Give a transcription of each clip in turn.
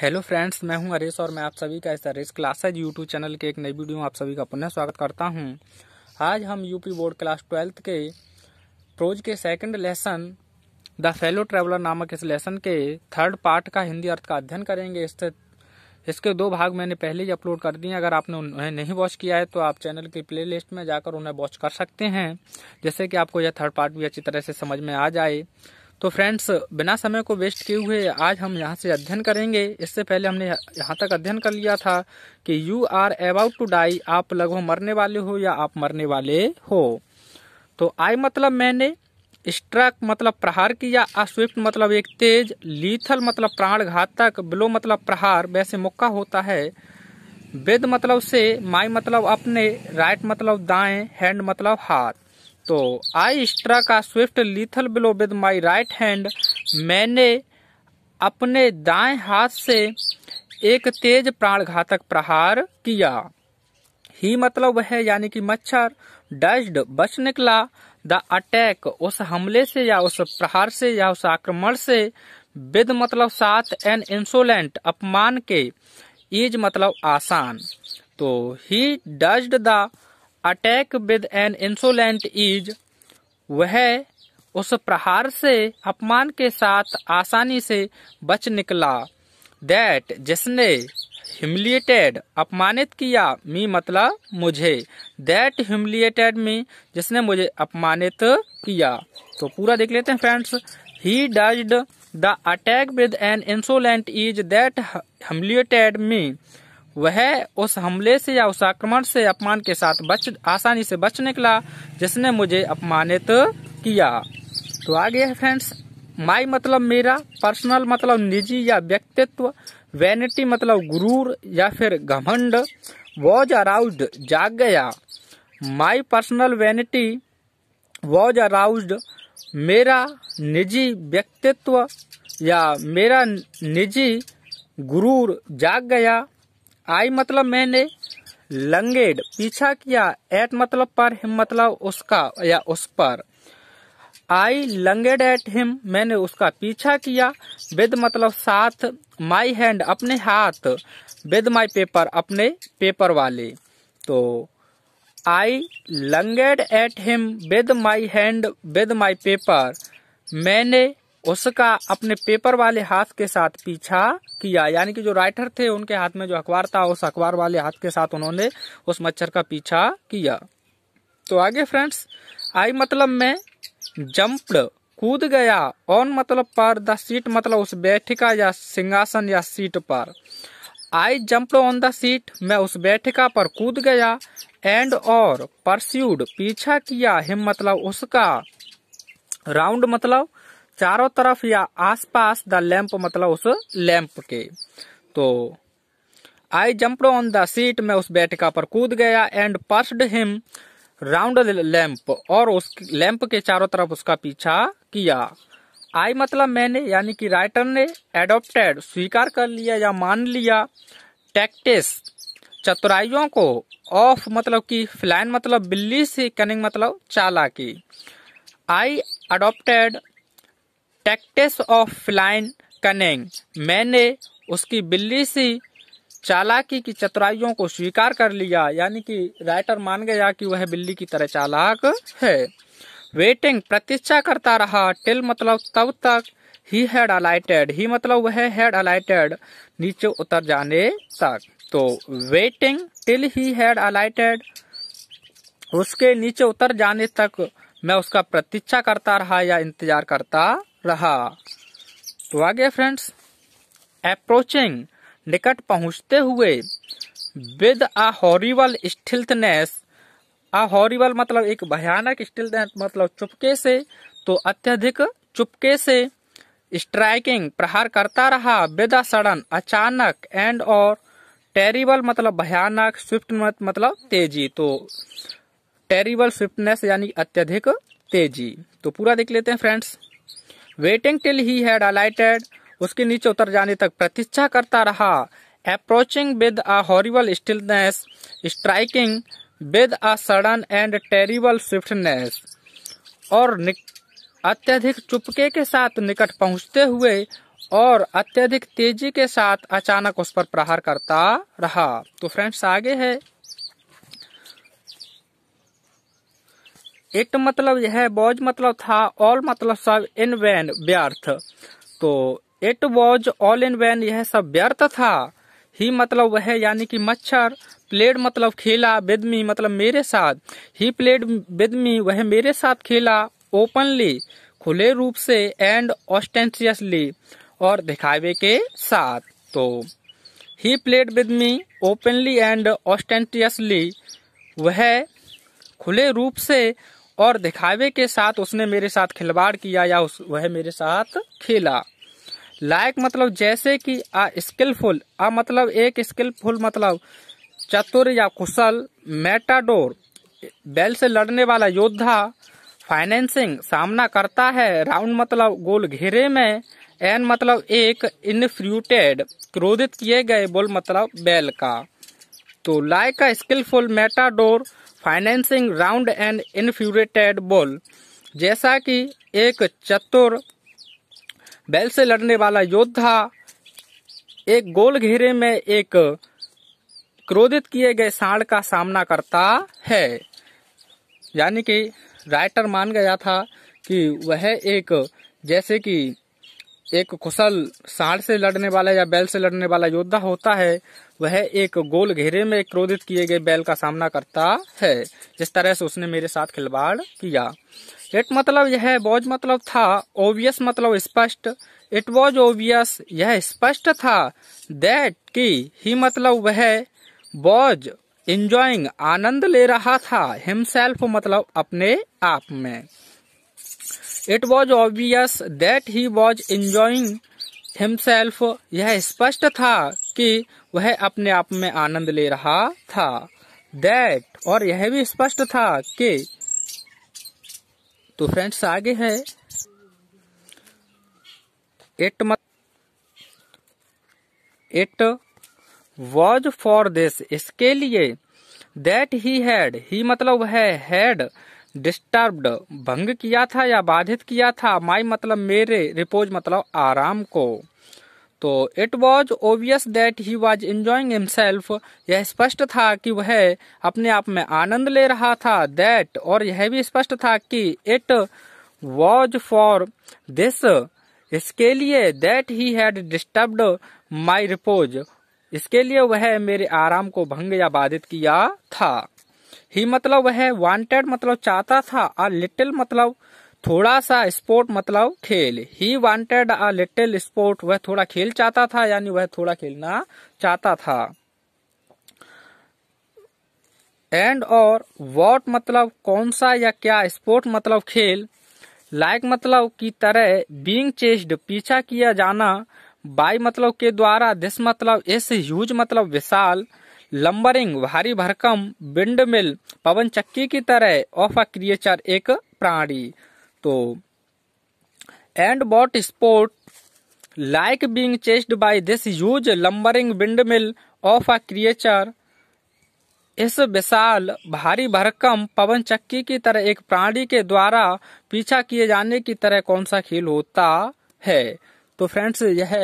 Hello friends मैं हूं अरेश और मैं आप सभी का इस हरेश क्लासेज यूट्यूब चैनल के एक नई वीडियो में आप सभी का पुनः स्वागत करता हूं आज हम यूपी बोर्ड क्लास ट्वेल्थ के प्रोज के second lesson the fellow traveller नामक इस लेसन के थर्ड पार्ट का हिंदी अर्थ का अध्ययन करेंगे इससे इसके दो भाग मैंने पहले ही अपलोड कर दिए अगर आपने उन्हें नहीं वॉच किया है तो आप चैनल की प्लेलिस्ट में जाकर उन्हें वॉच कर सकते हैं जैसे कि आपको यह थर्ड पार्ट भी अच्छी तरह से समझ में आ जाए तो फ्रेंड्स बिना समय को वेस्ट किए हुए आज हम यहाँ से अध्ययन करेंगे इससे पहले हमने यहाँ तक अध्ययन कर लिया था कि you are about to die आप लगभग मरने वाले हो या आप मरने वाले हो तो आई मतलब मैंने स्ट्रक मतलब प्रहार किया अस्विफ्ट मतलब एक तेज लीथल मतलब प्राण घातक ब्लो मतलब प्रहार वैसे मुक्का होता है वेद मतलब से माई मतलब अपने राइट मतलब दाएं हैंड मतलब हाथ तो I struck swift lethal blow with my right hand मैंने अपने दाएं हाथ से एक तेज घातक प्रहार किया ही मतलब है यानी कि मच्छर डस्ड बच निकला द अटैक उस हमले से या उस प्रहार से या उस आक्रमण से विद मतलब साथ एन इंसोलेंट अपमान के इज मतलब आसान तो he dodged the attack with an insolent ease वह उस प्रहार से अपमान के साथ आसानी से बच निकला दैट जिसने ह्यूमिलिएटेड अपमानित किया मी मतलब मुझे दैट ह्यूमिलिएटेड मी जिसने मुझे अपमानित किया तो पूरा देख लेते हैं friends he dodged the attack with an insolent ease that humiliated me वह उस हमले से या उस आक्रमण से अपमान के साथ बच आसानी से बच निकला जिसने मुझे अपमानित किया तो आगे है फ्रेंड्स माई मतलब मेरा पर्सनल मतलब निजी या व्यक्तित्व वैनिटी मतलब गुरूर या फिर घमंड वॉज अराउज जाग गया my personal vanity was aroused मेरा निजी व्यक्तित्व या मेरा निजी गुरूर जाग गया आई मतलब मैंने लंगेड पीछा किया एट मतलब पर हिम मतलब उसका या उस पर आई लंगेड एट हिम मैंने उसका पीछा किया विद मतलब साथ माई हैंड अपने हाथ विद माई पेपर अपने पेपर वाले तो I lunged at him with my hand with my paper मैंने उसका अपने पेपर वाले हाथ के साथ पीछा किया यानी कि जो राइटर थे उनके हाथ में जो अखबार था उस अखबार वाले हाथ के साथ उन्होंने उस मच्छर का पीछा किया तो आगे फ्रेंड्स आई मतलब मैं जंप्ड कूद गया ऑन मतलब पर द सीट मतलब उस बैठिका या सिंहासन या सीट पर I jump on the seat मैं उस बैठिका पर कूद गया एंड और परस्यूड पीछा किया हिम मतलब उसका राउंड मतलब चारों तरफ या आसपास द लैंप मतलब उस लैंप के तो I jump on the seat में उस बैठका पर कूद गया and pursued him round lamp और उस लैंप के चारों तरफ उसका पीछा किया आई मतलब मैंने यानी कि राइटर ने एडोप्टेड स्वीकार कर लिया या मान लिया टैक्टिस चतुराइयों को ऑफ मतलब कि फ्लाइन मतलब बिल्ली से कनिंग मतलब चाला की I adopted tactics of feline cunning मैंने उसकी बिल्ली सी चालाकी की चतुराइयों को स्वीकार कर लिया यानी कि राइटर मान गया कि वह बिल्ली की तरह चालाक है वेटिंग प्रतीक्षा करता रहा टिल मतलब तब तक ही हैड अलाइटेड ही मतलब वह हैड अलाइटेड नीचे उतर जाने तक तो waiting till he had alighted उसके नीचे उतर जाने तक मैं उसका प्रतीक्षा करता रहा या इंतजार करता रहा तो आगे फ्रेंड्स अप्रोचिंग निकट पहुंचते हुए with a horrible stealthiness a horrible मतलब एक भयानक स्टिल्थनेस मतलब चुपके से तो अत्यधिक चुपके से स्ट्राइकिंग प्रहार करता रहा अ सड़न अचानक एंड और टेरिबल मतलब भयानक स्विफ्ट मतलब तेजी तो टेरिबल स्विफ्टनेस यानी अत्यधिक तेजी तो पूरा देख लेते हैं friends waiting till he had alighted उसके नीचे उतर जाने तक प्रतीक्षा करता रहा approaching with a horrible stillness striking with a sudden and terrible swiftness और अत्यधिक चुपके के साथ निकट पहुंचते हुए और अत्यधिक तेजी के साथ अचानक उस पर प्रहार करता रहा तो फ्रेंड्स आगे है इट मतलब यह है मतलब था ऑल मतलब सब इन वैन व्यर्थ तो it was all in vain यह सब व्यर्थ था ही मतलब वह यानी कि मच्छर प्लेड मतलब खेला बेदमी मतलब मेरे साथ ही प्लेड बेदमी वह मेरे साथ खेला ओपनली खुले रूप से एंड ऑस्टेंसियसली और दिखावे के साथ तो he played with me openly and ostentatiously वह खुले रूप से और दिखावे के साथ उसने मेरे साथ खिलवाड़ किया या उस वह मेरे साथ खेला लायक मतलब जैसे कि आ स्किलफुल आ मतलब एक स्किलफुल मतलब चतुर या कुशल मेटाडोर बैल से लड़ने वाला योद्धा फाइनेंसिंग सामना करता है राउंड मतलब गोल घेरे में एन मतलब एक इनफ्रूटेड क्रोधित किए गए बोल मतलब बैल का तो like a skilful matador finessing round and infuriated bull जैसा कि एक चतुर बैल से लड़ने वाला योद्धा एक गोल घेरे में एक क्रोधित किए गए सांड का सामना करता है यानी कि राइटर मान गया था कि वह एक जैसे कि एक कुशल साढ़ से लड़ने वाला या बैल से लड़ने वाला योद्धा होता है वह एक गोल घेरे में क्रोधित किए गए बैल का सामना करता है जिस तरह से उसने मेरे साथ खिलवाड़ किया इट मतलब यह बोझ मतलब था ओबियस मतलब स्पष्ट इट वॉज ओबियस यह स्पष्ट था दैट कि ही मतलब वह बौज इंजॉइंग आनंद ले रहा था हिमसेल्फ मतलब अपने आप में it was obvious that he was enjoying himself यह स्पष्ट था कि वह अपने आप में आनंद ले रहा था दैट और यह भी स्पष्ट था कि तो फ्रेंड्स आगे है इट मत इट वॉज फॉर दिस इसके लिए दैट ही हैड ही मतलब वह हैड डिस्टर्ब्ड भंग किया था या बाधित किया था माई मतलब मेरे रिपोज मतलब आराम को तो it was obvious that he was enjoying himself यह स्पष्ट था कि वह अपने आप में आनंद ले रहा था दैट और यह भी स्पष्ट था कि इट वॉज फॉर दिस इसके लिए that he had disturbed my repose इसके लिए वह मेरे आराम को भंग या बाधित किया था ही मतलब वह वांटेड मतलब चाहता था और लिटिल मतलब थोड़ा सा स्पोर्ट मतलब खेल he wanted a little sport वह थोड़ा खेल चाहता था यानी वह थोड़ा खेलना चाहता था एंड और वॉट मतलब कौन सा या क्या स्पोर्ट मतलब खेल लाइक like मतलब की तरह बींग चेस्ड पीछा किया जाना बाई मतलब के द्वारा दिस मतलब इस ह्यूज मतलब विशाल लंबरिंग भारी भरकम विंड मिल पवन चक्की की तरह ऑफ अ क्रिएचर एक प्राणी तो and what sport like being chased by this huge lumbering windmill of a creature इस विशाल भारी भरकम पवन चक्की की तरह एक प्राणी के द्वारा पीछा किए जाने की तरह कौन सा खेल होता है तो फ्रेंड्स यह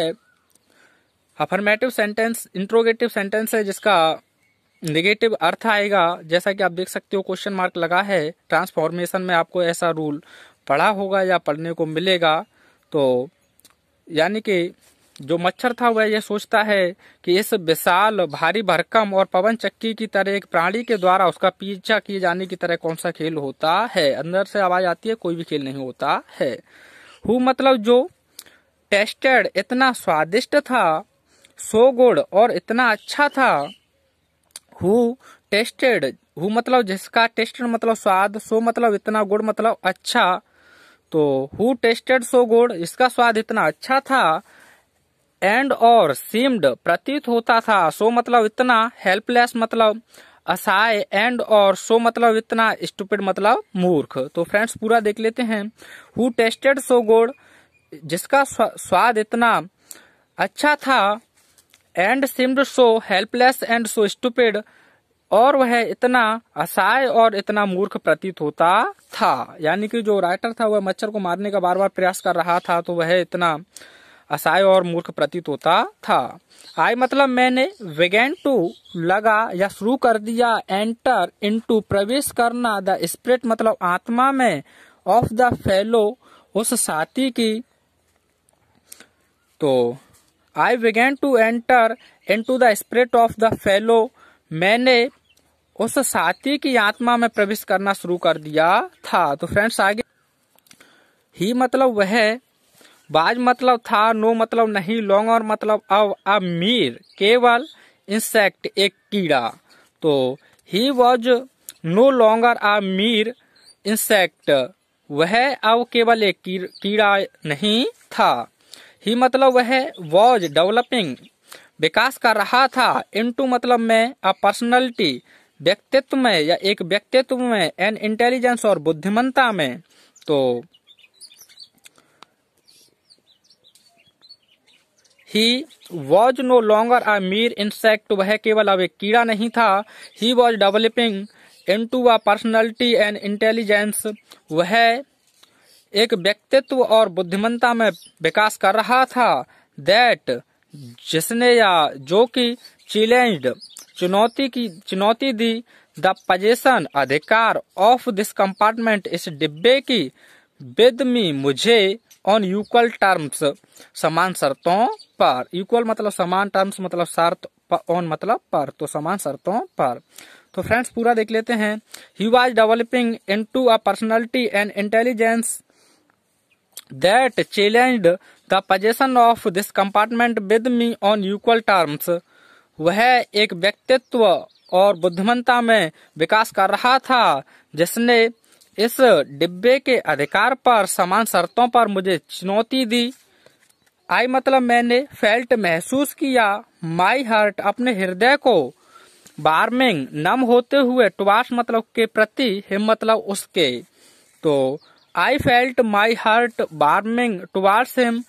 अफर्मेटिव सेंटेंस इंट्रोगेटिव सेंटेंस है जिसका निगेटिव अर्थ आएगा जैसा कि आप देख सकते हो क्वेश्चन मार्क लगा है ट्रांसफॉर्मेशन में आपको ऐसा रूल पढ़ा होगा या पढ़ने को मिलेगा तो यानी कि जो मच्छर था वह यह सोचता है कि इस विशाल भारी भरकम और पवन चक्की की तरह एक प्राणी के द्वारा उसका पीछा किए जाने की तरह कौन सा खेल होता है अंदर से आवाज आती है कोई भी खेल नहीं होता है हु मतलब जो टेस्टेड इतना स्वादिष्ट था सो गुड और इतना अच्छा था हु टेस्टेड हु मतलब जिसका टेस्टेड मतलब स्वाद सो मतलब इतना गुड मतलब अच्छा तो हु टेस्टेड सो गुड इसका स्वाद इतना अच्छा था एंड और सीम्ड प्रतीत होता था सो मतलब इतना हेल्पलेस मतलब असहाय एंड और सो मतलब इतना स्टूपिड मतलब मूर्ख तो फ्रेंड्स पूरा देख लेते हैं हु टेस्टेड सो गुड जिसका स्वाद इतना अच्छा था and seemed so helpless and so stupid और वह इतना असहाय और इतना मूर्ख प्रतीत होता था यानी कि जो राइटर था वह मच्छर को मारने का बार बार प्रयास कर रहा था तो वह इतना असहाय और मूर्ख प्रतीत होता था आई मतलब मैंने विगेन टू लगा या शुरू कर दिया एंटर इनटू प्रवेश करना द स्प्रिट मतलब आत्मा में ऑफ द फेलो उस साथी की तो I began to enter into the spirit of the fellow मैंने उस साथी की आत्मा में प्रवेश करना शुरू कर दिया था तो फ्रेंड्स आगे ही मतलब वह बाज मतलब था नो मतलब नहीं लॉन्ग और मतलब अब अब मीर केवल इंसेक्ट एक कीड़ा तो ही वॉज नो लॉन्गर अमीर मीर इंसेक्ट वह अब केवल एक कीड़ा नहीं था ही मतलब वह वॉज डेवलपिंग विकास कर रहा था इनटू मतलब में अ पर्सनैलिटी व्यक्तित्व में या एक व्यक्तित्व में एन इंटेलिजेंस और बुद्धिमत्ता में तो he was no longer a mere insect वह केवल अब एक कीड़ा नहीं था he was developing into a personality and intelligence वह एक व्यक्तित्व और बुद्धिमत्ता में विकास कर रहा था दैट जिसने या जो कि चिलेंड चुनौती की चुनौती दी द पजेशन अधिकार ऑफ दिस कंपार्टमेंट इस डिब्बे की विद मी मुझे ऑन इक्वल टर्म्स समान शर्तों पर इक्वल मतलब समान टर्म्स मतलब शर्त ऑन मतलब पर तो समान शर्तों पर तो फ्रेंड्स पूरा देख लेते हैं he was developing into a personality and intelligence that challenged the possession of this compartment with me on equal terms. वह एक व्यक्तित्व और बुद्धिमत्ता में विकास कर रहा था जिसने इस डिब्बे के अधिकार पर समान शर्तों पर मुझे चुनौती दी आई मतलब मैंने फेल्ट महसूस किया माई हार्ट अपने हृदय को बार्मिंग नम होते हुए टुवास मतलब के प्रति हिम मतलब उसके तो I felt my heart warming towards him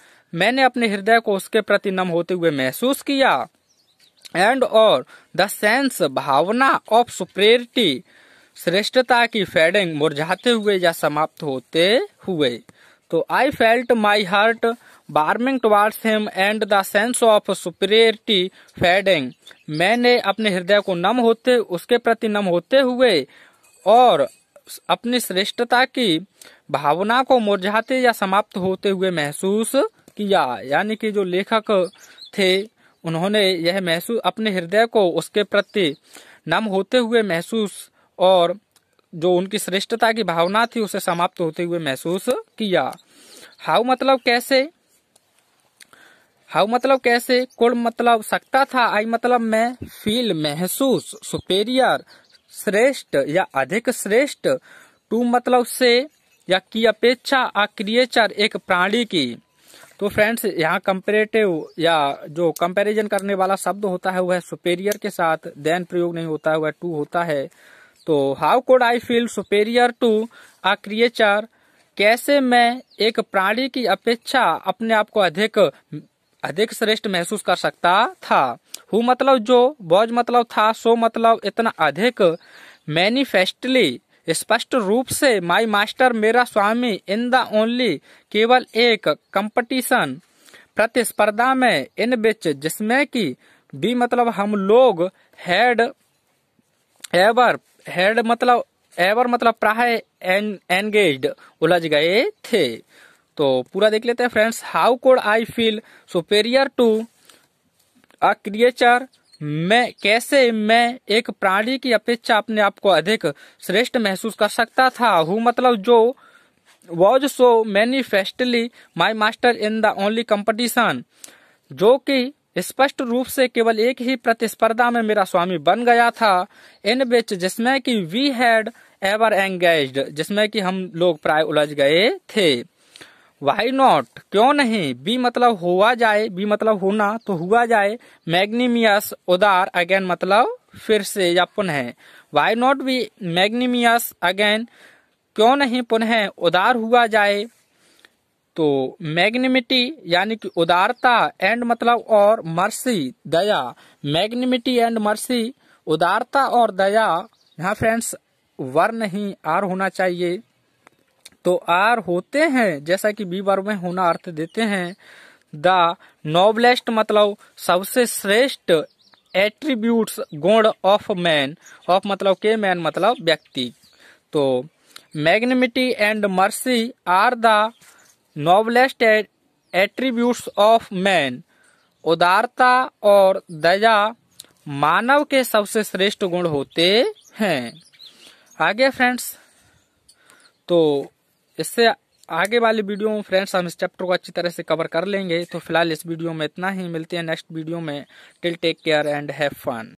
मैंने अपने हृदय को उसके प्रति नम होते हुए महसूस किया एंड और द सेंस भावना ऑफ सुप्रेरिटी श्रेष्ठता की फेडिंग मुरझाते हुए या समाप्त होते हुए तो I felt my heart warming towards him and the sense of superiority fading मैंने अपने हृदय को नम होते उसके प्रति नम होते हुए और अपनी श्रेष्ठता की भावना को मुरझाते या समाप्त होते हुए महसूस किया यानी कि जो लेखक थे उन्होंने यह महसूस अपने हृदय को उसके प्रति नम होते हुए महसूस और जो उनकी श्रेष्ठता की भावना थी उसे समाप्त होते हुए महसूस किया हाउ मतलब कैसे हाउ मतलब कैसे कुल मतलब सकता था आई मतलब मैं फील महसूस सुपेरियर श्रेष्ठ या अधिक श्रेष्ठ टू मतलब से या की अपेक्षा आ क्रिएचर एक प्राणी की तो फ्रेंड्स यहाँ कंपेरेटिव या जो कंपैरिजन करने वाला शब्द होता है वह है सुपेरियर के साथ देन प्रयोग नहीं होता है वह टू होता है तो how could I feel superior to a creature कैसे मैं एक प्राणी की अपेक्षा अपने आप को अधिक अधिक श्रेष्ठ महसूस कर सकता था हु मतलब जो बॉज मतलब था सो मतलब इतना अधिक मैनिफेस्टली स्पष्ट रूप से माई मास्टर मेरा स्वामी इन द ओनली केवल एक कंपटीशन प्रतिस्पर्धा में इन बिच जिसमें कि बी मतलब हम लोग हेड एवर हेड मतलब एवर मतलब प्राय एन, एंगेज उलझ गए थे तो पूरा देख लेते हैं friends how could I feel superior to a creature मैं कैसे मैं एक प्राणी की अपेक्षा अपने आप को अधिक श्रेष्ठ महसूस कर सकता था हु मतलब जो was so manifestly my master in the only competition जो कि स्पष्ट रूप से केवल एक ही प्रतिस्पर्धा में मेरा स्वामी बन गया था इन बिच जिसमें कि वी हैड एवर एंगेज जिसमें कि हम लोग प्राय उलझ गए थे वाई नॉट क्यों नहीं बी मतलब हुआ जाए बी मतलब होना तो हुआ जाए मैग्नीमियस उदार अगेन मतलब फिर से या पुनः why not be magnanimous again क्यों नहीं पुनः उदार हुआ जाए तो मैग्निमिटी यानी कि उदारता एंड मतलब और मर्सी दया मैग्निमिटी एंड मर्सी उदारता और दया यहाँ फ्रेंड्स वर नहीं आर होना चाहिए तो आर होते हैं जैसा कि बी वर्ब में होना अर्थ देते हैं द नोबलेस्ट मतलब सबसे श्रेष्ठ एट्रीब्यूट्स गुण ऑफ मैन ऑफ मतलब के मैन मतलब व्यक्ति तो magnanimity and mercy are the noblest attributes of man उदारता और दया मानव के सबसे श्रेष्ठ गुण होते हैं आगे फ्रेंड्स तो इससे आगे वाले वीडियो में फ्रेंड्स हम इस चैप्टर को अच्छी तरह से कवर कर लेंगे तो फिलहाल इस वीडियो में इतना ही मिलते हैं नेक्स्ट वीडियो में till take care and have fun